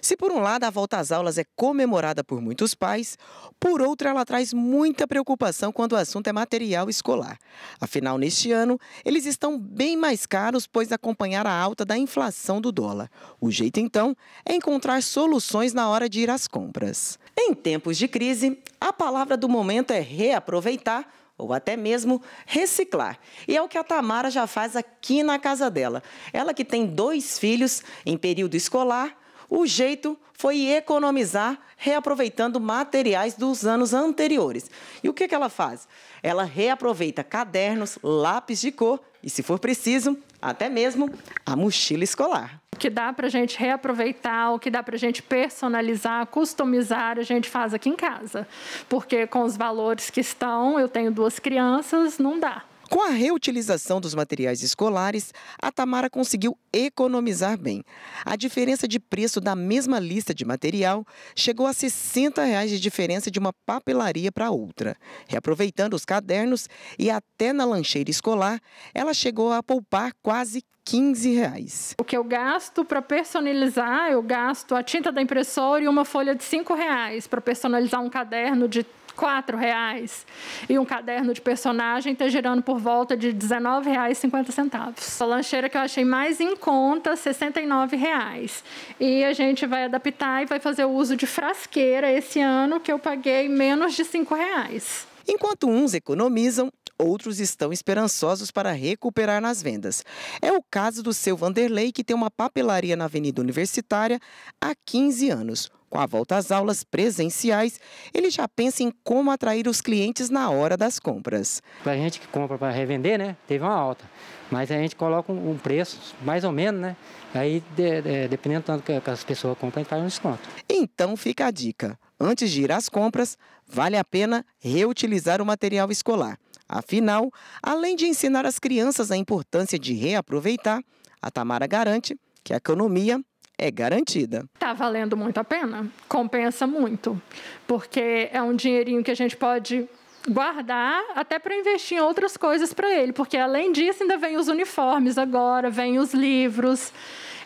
Se por um lado a volta às aulas é comemorada por muitos pais, por outro ela traz muita preocupação quando o assunto é material escolar. Afinal, neste ano, eles estão bem mais caros, pois acompanhar a alta da inflação do dólar. O jeito, então, é encontrar soluções na hora de ir às compras. Em tempos de crise, a palavra do momento é reaproveitar ou até mesmo reciclar. E é o que a Tamara já faz aqui na casa dela. Ela que tem dois filhos em período escolar, o jeito foi economizar, reaproveitando materiais dos anos anteriores. E o que, que ela faz? Ela reaproveita cadernos, lápis de cor e, se for preciso, até mesmo a mochila escolar. O que dá para a gente reaproveitar, o que dá para a gente personalizar, customizar, a gente faz aqui em casa. Porque com os valores que estão, eu tenho duas crianças, não dá. Com a reutilização dos materiais escolares, a Tamara conseguiu economizar bem. A diferença de preço da mesma lista de material chegou a R$ 60 de diferença de uma papelaria para outra. Reaproveitando os cadernos e até na lancheira escolar, ela chegou a poupar quase 15 15,00. O que eu gasto para personalizar, eu gasto a tinta da impressora e uma folha de R$ reais para personalizar um caderno de quatro reais e um caderno de personagem está girando por volta de R$19,50. A lancheira que eu achei mais em conta, R$69,00. E a gente vai adaptar e vai fazer o uso de frasqueira esse ano, que eu paguei menos de reais. Enquanto uns economizam, outros estão esperançosos para recuperar nas vendas. É o caso do seu Vanderlei, que tem uma papelaria na Avenida Universitária há 15 anos. Com a volta às aulas presenciais, ele já pensa em como atrair os clientes na hora das compras. Para a gente que compra para revender, né, teve uma alta, mas a gente coloca um preço mais ou menos, né? Aí, de, de, dependendo do tanto que as pessoas compram, a gente faz um desconto. Então fica a dica. Antes de ir às compras, vale a pena reutilizar o material escolar. Afinal, além de ensinar as crianças a importância de reaproveitar, a Tamara garante que a economia é garantida. Está valendo muito a pena, compensa muito, porque é um dinheirinho que a gente pode guardar até para investir em outras coisas para ele, porque além disso ainda vem os uniformes agora, vem os livros.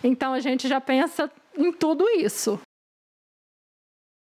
Então a gente já pensa em tudo isso.